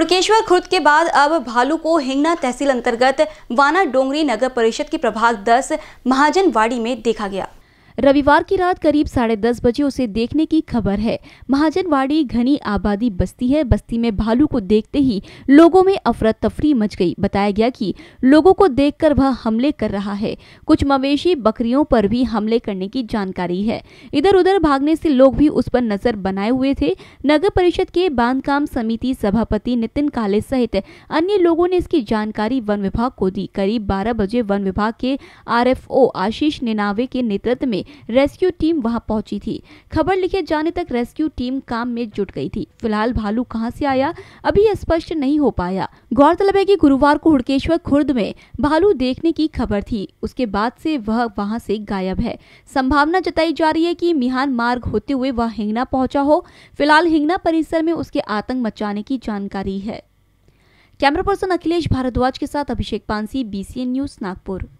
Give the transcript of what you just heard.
मुड़केश्वर खुर्द के बाद अब भालू को हिंगना तहसील अंतर्गत वाना डोंगरी नगर परिषद की प्रभाग 10 महाजन वाड़ी में देखा गया रविवार की रात करीब साढ़े दस बजे उसे देखने की खबर है महाजनवाड़ी घनी आबादी बस्ती है बस्ती में भालू को देखते ही लोगों में अफरा तफरी मच गई बताया गया कि लोगों को देखकर वह हमले कर रहा है कुछ मवेशी बकरियों पर भी हमले करने की जानकारी है इधर उधर भागने से लोग भी उस पर नजर बनाए हुए थे नगर परिषद के काम समिति सभापति नितिन काले सहित अन्य लोगों ने इसकी जानकारी वन विभाग को दी करीब बारह बजे वन विभाग के आर आशीष निनावे के नेतृत्व में रेस्क्यू टीम वहां पहुंची थी खबर लिखे जाने तक रेस्क्यू टीम काम में जुट गई थी फिलहाल भालू कहां से आया अभी स्पष्ट नहीं हो पाया गौरतलब है कि गुरुवार को हुड़केश्वर खुर्द में भालू देखने की खबर थी उसके बाद से वह वहाँ से गायब है संभावना जताई जा रही है की मिहान मार्ग होते हुए वह हिंगना पहुंचा हो फिलहाल हिंगना परिसर में उसके आतंक मचाने की जानकारी है कैमरा पर्सन अखिलेश भारद्वाज के साथ अभिषेक पांसी बीसीएन न्यूज नागपुर